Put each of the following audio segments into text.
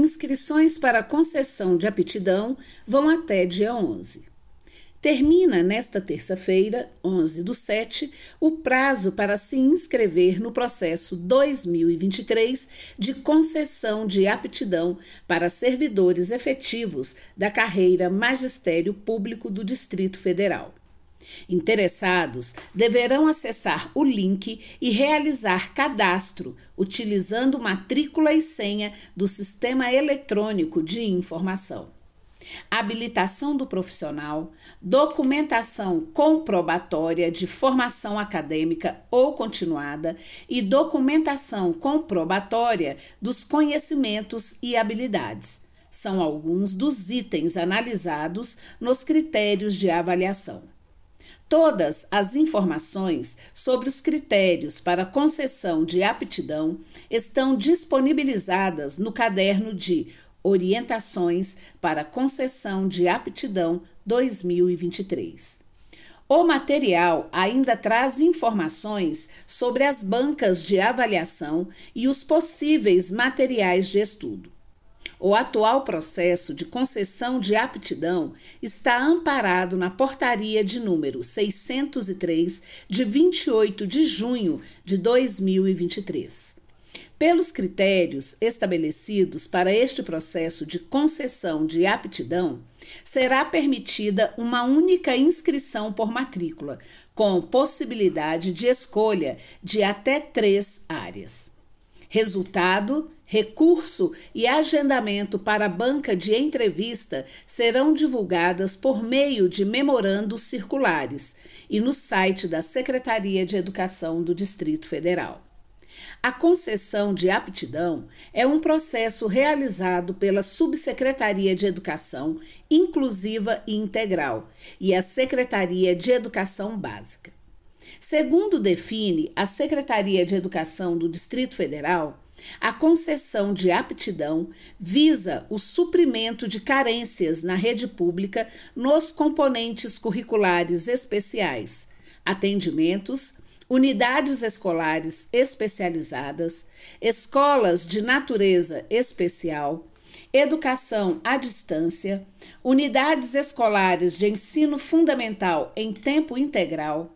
Inscrições para concessão de aptidão vão até dia 11. Termina nesta terça-feira, 11 do 7, o prazo para se inscrever no processo 2023 de concessão de aptidão para servidores efetivos da carreira Magistério Público do Distrito Federal. Interessados deverão acessar o link e realizar cadastro utilizando matrícula e senha do Sistema Eletrônico de Informação. Habilitação do profissional, documentação comprobatória de formação acadêmica ou continuada e documentação comprobatória dos conhecimentos e habilidades são alguns dos itens analisados nos critérios de avaliação. Todas as informações sobre os critérios para concessão de aptidão estão disponibilizadas no caderno de Orientações para Concessão de Aptidão 2023. O material ainda traz informações sobre as bancas de avaliação e os possíveis materiais de estudo. O atual processo de concessão de aptidão está amparado na portaria de número 603 de 28 de junho de 2023. Pelos critérios estabelecidos para este processo de concessão de aptidão, será permitida uma única inscrição por matrícula, com possibilidade de escolha de até três áreas. Resultado: recurso e agendamento para a banca de entrevista serão divulgadas por meio de memorandos circulares e no site da Secretaria de Educação do Distrito Federal. A concessão de aptidão é um processo realizado pela Subsecretaria de Educação Inclusiva e Integral e a Secretaria de Educação Básica. Segundo define a Secretaria de Educação do Distrito Federal, a concessão de aptidão visa o suprimento de carências na rede pública nos componentes curriculares especiais, atendimentos, unidades escolares especializadas, escolas de natureza especial, educação à distância, unidades escolares de ensino fundamental em tempo integral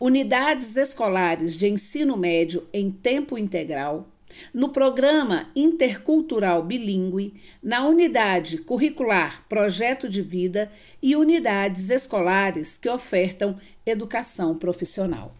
unidades escolares de ensino médio em tempo integral, no programa intercultural bilíngue, na unidade curricular Projeto de Vida e unidades escolares que ofertam educação profissional.